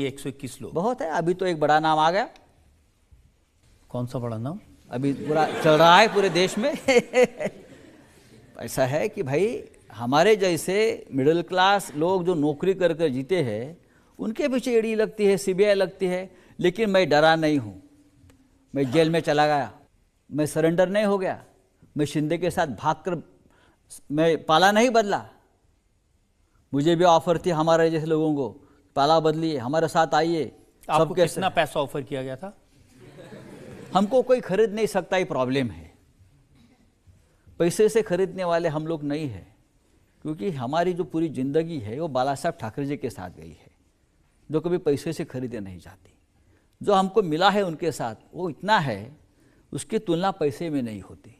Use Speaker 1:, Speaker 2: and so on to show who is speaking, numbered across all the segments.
Speaker 1: ये एक सौ इक्कीस लोग बहुत है
Speaker 2: अभी तो एक बड़ा नाम आ गया
Speaker 1: कौन सा बड़ा नाम अभी पूरा
Speaker 2: चल रहा है पूरे देश में ऐसा है कि भाई हमारे जैसे मिडिल क्लास लोग जो नौकरी कर कर जीते हैं उनके पीछे ईडी लगती है सीबीआई लगती है लेकिन मैं डरा नहीं हूँ मैं जेल में चला गया मैं सरेंडर नहीं हो गया मैं शिंदे के साथ भागकर मैं पाला नहीं बदला मुझे भी ऑफर थी हमारे जैसे लोगों को पाला बदलिए हमारे साथ आइए आपको कितना पैसा ऑफर किया गया था हमको कोई खरीद नहीं सकता ये प्रॉब्लम है पैसे से खरीदने वाले हम लोग नहीं है क्योंकि हमारी जो पूरी ज़िंदगी है वो बाला साहब ठाकरे जी के साथ गई है जो कभी पैसे से खरीदे नहीं जाती जो हमको मिला है उनके साथ वो इतना है उसकी
Speaker 1: तुलना पैसे में नहीं होती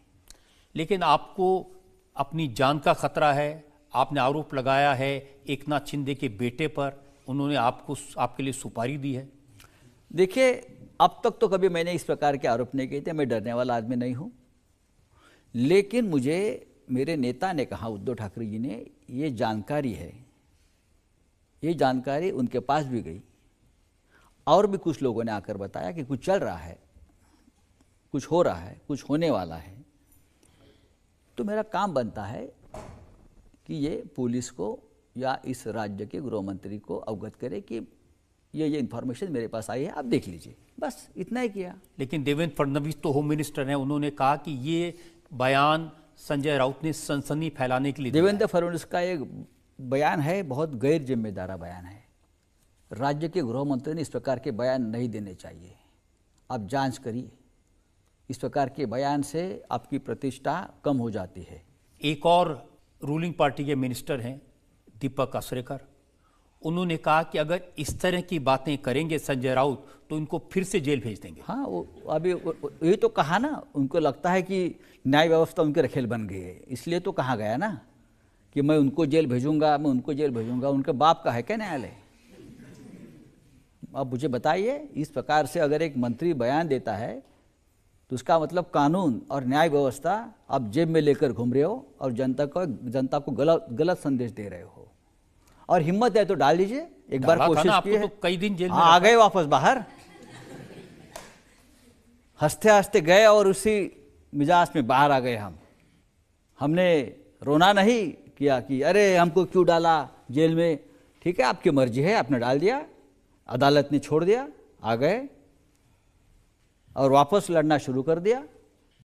Speaker 1: लेकिन आपको अपनी जान का खतरा है आपने आरोप लगाया है एक नाथ शिंदे के बेटे पर उन्होंने आपको आपके लिए सुपारी दी है देखिए अब तक तो कभी मैंने इस प्रकार के आरोप नहीं किए थे मैं डरने
Speaker 2: वाला आदमी नहीं हूँ लेकिन मुझे मेरे नेता ने कहा उद्धव ठाकरे जी ने ये जानकारी है ये जानकारी उनके पास भी गई और भी कुछ लोगों ने आकर बताया कि कुछ चल रहा है कुछ हो रहा है कुछ होने वाला है तो मेरा काम बनता है कि ये पुलिस को या इस राज्य के गृह मंत्री को अवगत करे कि
Speaker 1: ये ये इन्फॉर्मेशन मेरे पास आई है आप देख लीजिए
Speaker 2: बस इतना ही किया
Speaker 1: लेकिन देवेंद्र फडणवीस तो होम मिनिस्टर हैं उन्होंने कहा कि ये बयान संजय राउत ने सनसनी फैलाने के लिए देवेंद्र फडणवीस का एक बयान है बहुत गैर जिम्मेदारा बयान है राज्य के
Speaker 2: गृह मंत्री ने इस प्रकार के बयान नहीं देने चाहिए आप जांच करिए इस
Speaker 1: प्रकार के बयान से आपकी प्रतिष्ठा कम हो जाती है एक और रूलिंग पार्टी के मिनिस्टर हैं दीपक आसरेकर उन्होंने कहा कि अगर इस तरह की बातें करेंगे संजय राउत तो इनको फिर से जेल भेज देंगे हाँ वो अभी ये तो कहा
Speaker 2: ना उनको लगता है कि न्याय व्यवस्था उनके रखेल बन गई है इसलिए तो कहा गया ना कि मैं उनको जेल भेजूंगा मैं उनको जेल भेजूंगा उनके बाप का है क्या न्यायालय अब मुझे बताइए इस प्रकार से अगर एक मंत्री बयान देता है तो उसका मतलब कानून और न्याय व्यवस्था आप जेब में लेकर घूम रहे हो और जनता को जनता को गलत गलत संदेश दे रहे हो और हिम्मत है तो डाल लीजिए एक बार कोशिश की तो
Speaker 1: कई दिन जेल हाँ, आ
Speaker 2: गए वापस बाहर हंसते हंसते गए और उसी मिजाज में बाहर आ गए हम हमने रोना नहीं किया कि अरे हमको क्यों डाला जेल में ठीक है आपकी मर्जी है आपने डाल दिया अदालत ने छोड़ दिया आ गए और वापस लड़ना शुरू कर दिया